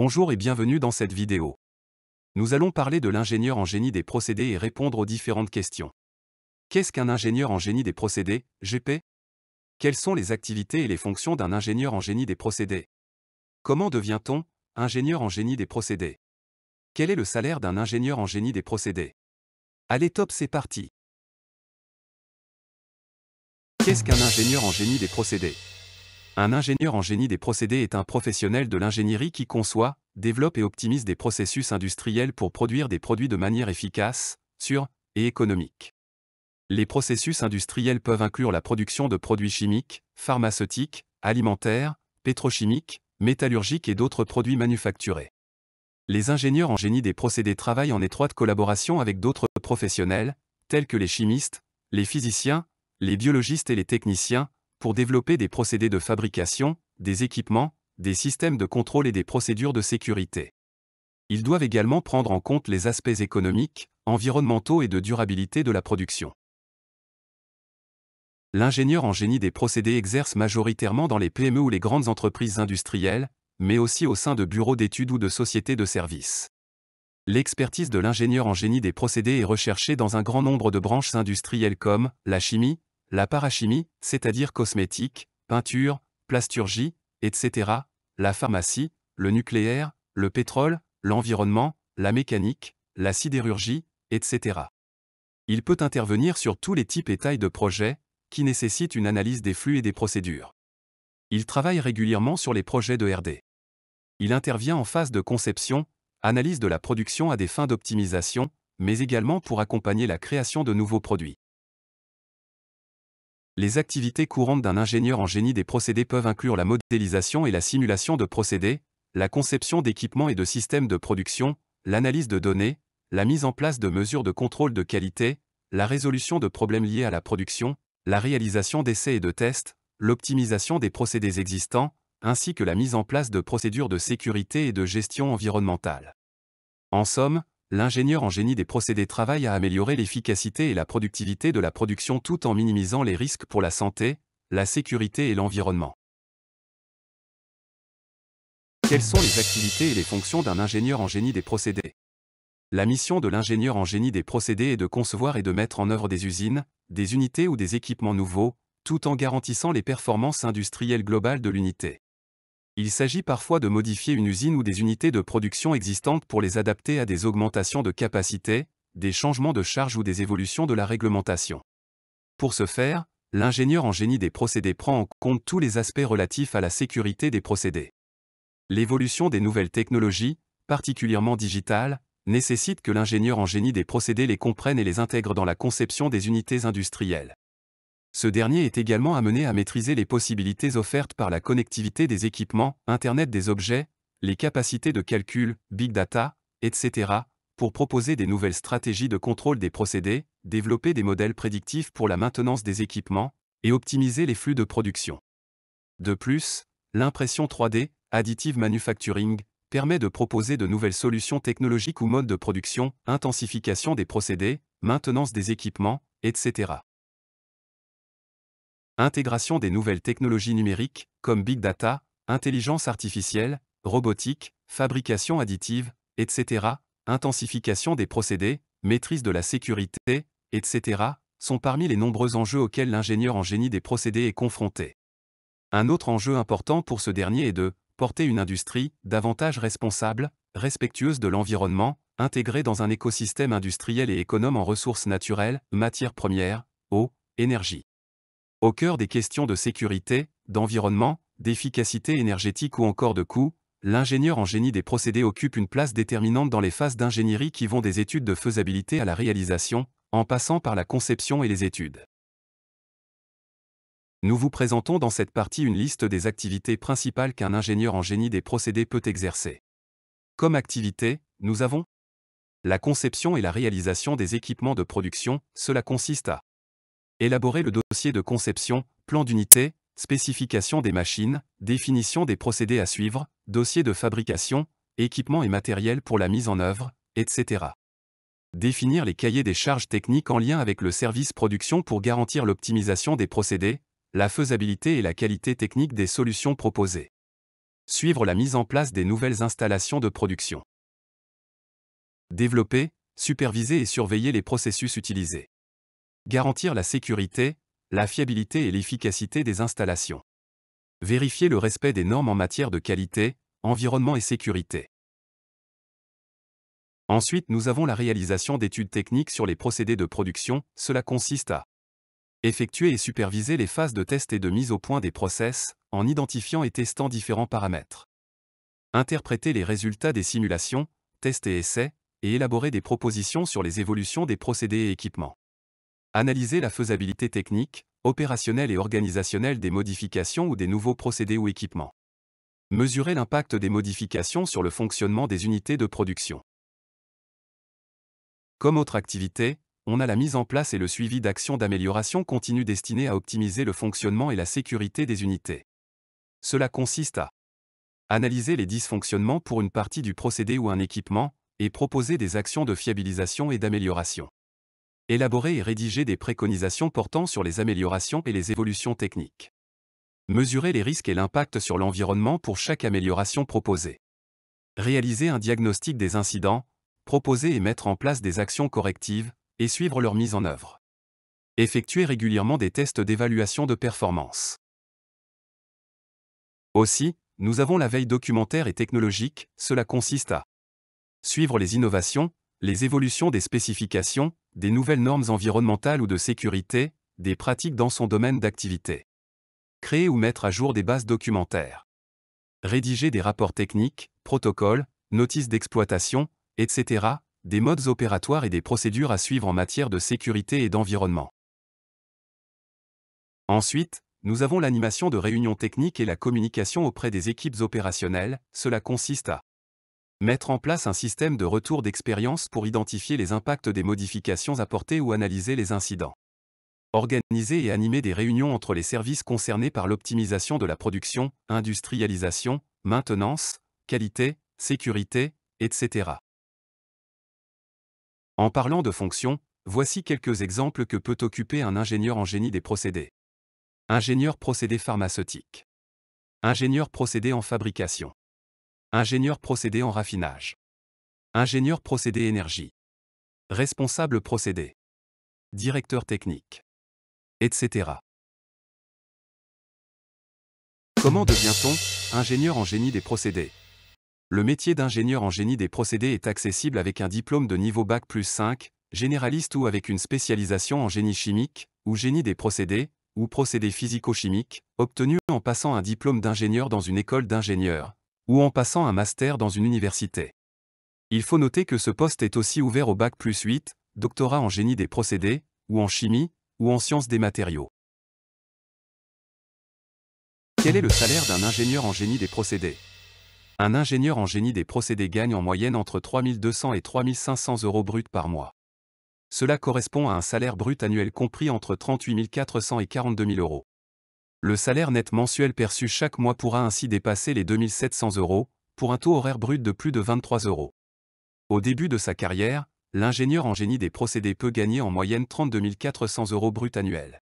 Bonjour et bienvenue dans cette vidéo. Nous allons parler de l'ingénieur en génie des procédés et répondre aux différentes questions. Qu'est-ce qu'un ingénieur en génie des procédés, GP Quelles sont les activités et les fonctions d'un ingénieur en génie des procédés Comment devient-on ingénieur en génie des procédés Quel est le salaire d'un ingénieur en génie des procédés Allez top, c'est parti Qu'est-ce qu'un ingénieur en génie des procédés un ingénieur en génie des procédés est un professionnel de l'ingénierie qui conçoit, développe et optimise des processus industriels pour produire des produits de manière efficace, sûre et économique. Les processus industriels peuvent inclure la production de produits chimiques, pharmaceutiques, alimentaires, pétrochimiques, métallurgiques et d'autres produits manufacturés. Les ingénieurs en génie des procédés travaillent en étroite collaboration avec d'autres professionnels, tels que les chimistes, les physiciens, les biologistes et les techniciens, pour développer des procédés de fabrication, des équipements, des systèmes de contrôle et des procédures de sécurité. Ils doivent également prendre en compte les aspects économiques, environnementaux et de durabilité de la production. L'ingénieur en génie des procédés exerce majoritairement dans les PME ou les grandes entreprises industrielles, mais aussi au sein de bureaux d'études ou de sociétés de services. L'expertise de l'ingénieur en génie des procédés est recherchée dans un grand nombre de branches industrielles comme la chimie, la parachimie, c'est-à-dire cosmétique, peinture, plasturgie, etc., la pharmacie, le nucléaire, le pétrole, l'environnement, la mécanique, la sidérurgie, etc. Il peut intervenir sur tous les types et tailles de projets, qui nécessitent une analyse des flux et des procédures. Il travaille régulièrement sur les projets de RD. Il intervient en phase de conception, analyse de la production à des fins d'optimisation, mais également pour accompagner la création de nouveaux produits. Les activités courantes d'un ingénieur en génie des procédés peuvent inclure la modélisation et la simulation de procédés, la conception d'équipements et de systèmes de production, l'analyse de données, la mise en place de mesures de contrôle de qualité, la résolution de problèmes liés à la production, la réalisation d'essais et de tests, l'optimisation des procédés existants, ainsi que la mise en place de procédures de sécurité et de gestion environnementale. En somme, l'ingénieur en génie des procédés travaille à améliorer l'efficacité et la productivité de la production tout en minimisant les risques pour la santé, la sécurité et l'environnement. Quelles sont les activités et les fonctions d'un ingénieur en génie des procédés La mission de l'ingénieur en génie des procédés est de concevoir et de mettre en œuvre des usines, des unités ou des équipements nouveaux, tout en garantissant les performances industrielles globales de l'unité. Il s'agit parfois de modifier une usine ou des unités de production existantes pour les adapter à des augmentations de capacité, des changements de charge ou des évolutions de la réglementation. Pour ce faire, l'ingénieur en génie des procédés prend en compte tous les aspects relatifs à la sécurité des procédés. L'évolution des nouvelles technologies, particulièrement digitales, nécessite que l'ingénieur en génie des procédés les comprenne et les intègre dans la conception des unités industrielles ce dernier est également amené à maîtriser les possibilités offertes par la connectivité des équipements, Internet des objets, les capacités de calcul, big data, etc., pour proposer des nouvelles stratégies de contrôle des procédés, développer des modèles prédictifs pour la maintenance des équipements, et optimiser les flux de production. De plus, l'impression 3D, additive manufacturing, permet de proposer de nouvelles solutions technologiques ou modes de production, intensification des procédés, maintenance des équipements, etc intégration des nouvelles technologies numériques, comme big data, intelligence artificielle, robotique, fabrication additive, etc., intensification des procédés, maîtrise de la sécurité, etc., sont parmi les nombreux enjeux auxquels l'ingénieur en génie des procédés est confronté. Un autre enjeu important pour ce dernier est de porter une industrie davantage responsable, respectueuse de l'environnement, intégrée dans un écosystème industriel et économe en ressources naturelles, matières premières, eau, énergie au cœur des questions de sécurité, d'environnement, d'efficacité énergétique ou encore de coût, l'ingénieur en génie des procédés occupe une place déterminante dans les phases d'ingénierie qui vont des études de faisabilité à la réalisation, en passant par la conception et les études. Nous vous présentons dans cette partie une liste des activités principales qu'un ingénieur en génie des procédés peut exercer. Comme activité, nous avons la conception et la réalisation des équipements de production, cela consiste à élaborer le dossier de conception, plan d'unité, spécification des machines, définition des procédés à suivre, dossier de fabrication, équipement et matériel pour la mise en œuvre, etc. Définir les cahiers des charges techniques en lien avec le service production pour garantir l'optimisation des procédés, la faisabilité et la qualité technique des solutions proposées. Suivre la mise en place des nouvelles installations de production. Développer, superviser et surveiller les processus utilisés garantir la sécurité, la fiabilité et l'efficacité des installations. Vérifier le respect des normes en matière de qualité, environnement et sécurité. Ensuite, nous avons la réalisation d'études techniques sur les procédés de production, cela consiste à effectuer et superviser les phases de test et de mise au point des process, en identifiant et testant différents paramètres. Interpréter les résultats des simulations, tests et essais, et élaborer des propositions sur les évolutions des procédés et équipements. Analyser la faisabilité technique, opérationnelle et organisationnelle des modifications ou des nouveaux procédés ou équipements. Mesurer l'impact des modifications sur le fonctionnement des unités de production. Comme autre activité, on a la mise en place et le suivi d'actions d'amélioration continue destinées à optimiser le fonctionnement et la sécurité des unités. Cela consiste à analyser les dysfonctionnements pour une partie du procédé ou un équipement, et proposer des actions de fiabilisation et d'amélioration élaborer et rédiger des préconisations portant sur les améliorations et les évolutions techniques. Mesurer les risques et l'impact sur l'environnement pour chaque amélioration proposée. Réaliser un diagnostic des incidents, proposer et mettre en place des actions correctives, et suivre leur mise en œuvre. Effectuer régulièrement des tests d'évaluation de performance. Aussi, nous avons la veille documentaire et technologique, cela consiste à suivre les innovations, les évolutions des spécifications, des nouvelles normes environnementales ou de sécurité, des pratiques dans son domaine d'activité. Créer ou mettre à jour des bases documentaires. Rédiger des rapports techniques, protocoles, notices d'exploitation, etc., des modes opératoires et des procédures à suivre en matière de sécurité et d'environnement. Ensuite, nous avons l'animation de réunions techniques et la communication auprès des équipes opérationnelles, cela consiste à Mettre en place un système de retour d'expérience pour identifier les impacts des modifications apportées ou analyser les incidents. Organiser et animer des réunions entre les services concernés par l'optimisation de la production, industrialisation, maintenance, qualité, sécurité, etc. En parlant de fonctions, voici quelques exemples que peut occuper un ingénieur en génie des procédés. Ingénieur procédé pharmaceutique. Ingénieur procédé en fabrication. Ingénieur procédé en raffinage. Ingénieur procédé énergie. Responsable procédé. Directeur technique. Etc. Comment devient-on ingénieur en génie des procédés Le métier d'ingénieur en génie des procédés est accessible avec un diplôme de niveau Bac plus 5, généraliste ou avec une spécialisation en génie chimique, ou génie des procédés, ou procédés physico-chimiques, obtenu en passant un diplôme d'ingénieur dans une école d'ingénieurs, ou en passant un master dans une université. Il faut noter que ce poste est aussi ouvert au bac plus 8, doctorat en génie des procédés, ou en chimie, ou en sciences des matériaux. Quel est le salaire d'un ingénieur en génie des procédés Un ingénieur en génie des procédés gagne en moyenne entre 3200 et 3500 euros bruts par mois. Cela correspond à un salaire brut annuel compris entre 38 400 et 42 000 euros. Le salaire net mensuel perçu chaque mois pourra ainsi dépasser les 2700 euros, pour un taux horaire brut de plus de 23 euros. Au début de sa carrière, l'ingénieur en génie des procédés peut gagner en moyenne 32 400 euros brut annuels.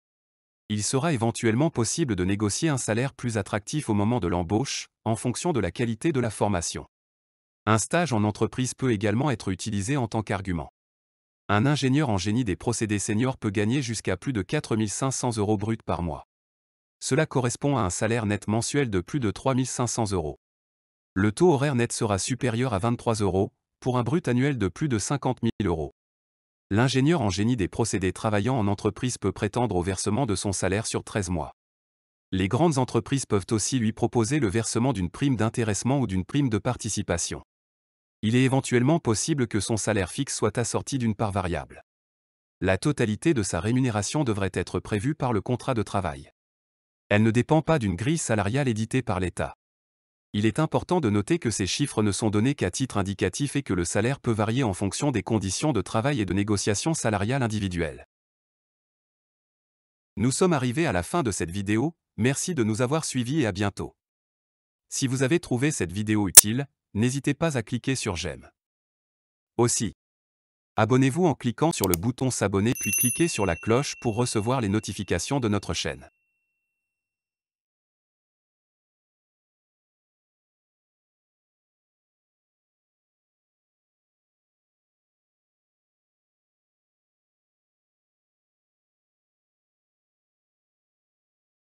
Il sera éventuellement possible de négocier un salaire plus attractif au moment de l'embauche, en fonction de la qualité de la formation. Un stage en entreprise peut également être utilisé en tant qu'argument. Un ingénieur en génie des procédés seniors peut gagner jusqu'à plus de 4500 euros brut par mois. Cela correspond à un salaire net mensuel de plus de 3500 euros. Le taux horaire net sera supérieur à 23 euros, pour un brut annuel de plus de 50 000 euros. L'ingénieur en génie des procédés travaillant en entreprise peut prétendre au versement de son salaire sur 13 mois. Les grandes entreprises peuvent aussi lui proposer le versement d'une prime d'intéressement ou d'une prime de participation. Il est éventuellement possible que son salaire fixe soit assorti d'une part variable. La totalité de sa rémunération devrait être prévue par le contrat de travail. Elle ne dépend pas d'une grille salariale éditée par l'État. Il est important de noter que ces chiffres ne sont donnés qu'à titre indicatif et que le salaire peut varier en fonction des conditions de travail et de négociation salariale individuelles. Nous sommes arrivés à la fin de cette vidéo, merci de nous avoir suivis et à bientôt. Si vous avez trouvé cette vidéo utile, n'hésitez pas à cliquer sur j'aime. Aussi, abonnez-vous en cliquant sur le bouton s'abonner puis cliquez sur la cloche pour recevoir les notifications de notre chaîne.